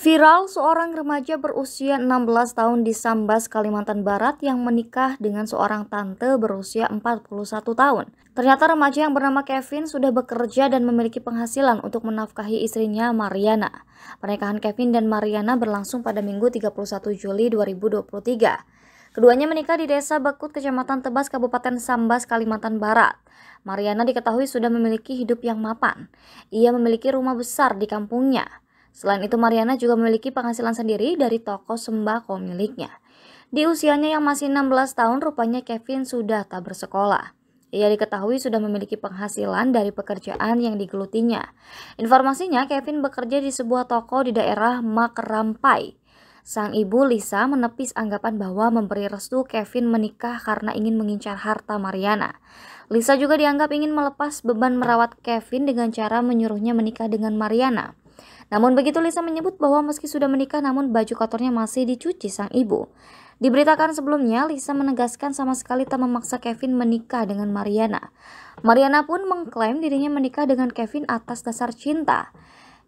Viral seorang remaja berusia 16 tahun di Sambas, Kalimantan Barat yang menikah dengan seorang tante berusia 41 tahun. Ternyata remaja yang bernama Kevin sudah bekerja dan memiliki penghasilan untuk menafkahi istrinya Mariana. Pernikahan Kevin dan Mariana berlangsung pada Minggu 31 Juli 2023. Keduanya menikah di Desa Bekut, Kecamatan Tebas, Kabupaten Sambas, Kalimantan Barat. Mariana diketahui sudah memiliki hidup yang mapan. Ia memiliki rumah besar di kampungnya. Selain itu, Mariana juga memiliki penghasilan sendiri dari toko sembako miliknya. Di usianya yang masih 16 tahun, rupanya Kevin sudah tak bersekolah. Ia diketahui sudah memiliki penghasilan dari pekerjaan yang digelutinya. Informasinya, Kevin bekerja di sebuah toko di daerah Makrampai. Sang ibu Lisa menepis anggapan bahwa memberi restu Kevin menikah karena ingin mengincar harta Mariana. Lisa juga dianggap ingin melepas beban merawat Kevin dengan cara menyuruhnya menikah dengan Mariana. Namun begitu Lisa menyebut bahwa meski sudah menikah namun baju kotornya masih dicuci sang ibu. Diberitakan sebelumnya, Lisa menegaskan sama sekali tak memaksa Kevin menikah dengan Mariana. Mariana pun mengklaim dirinya menikah dengan Kevin atas dasar cinta.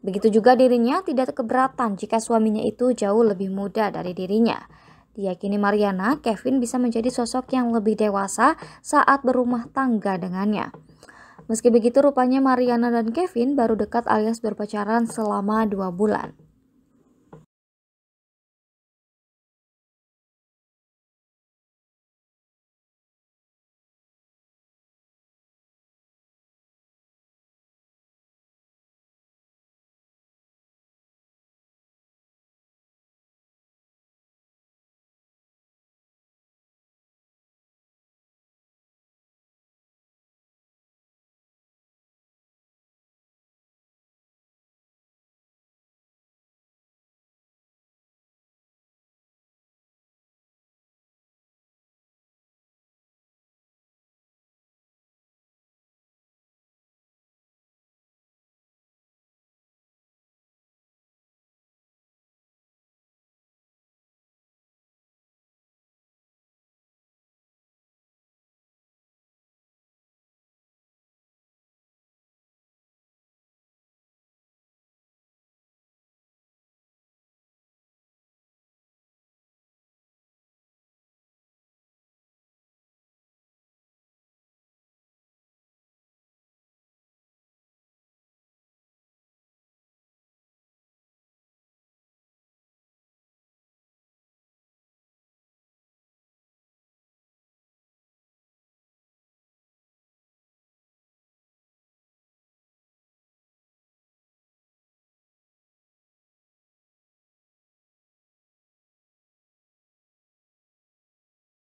Begitu juga dirinya tidak keberatan jika suaminya itu jauh lebih muda dari dirinya. Diyakini Mariana, Kevin bisa menjadi sosok yang lebih dewasa saat berumah tangga dengannya. Meski begitu rupanya Mariana dan Kevin baru dekat alias berpacaran selama dua bulan.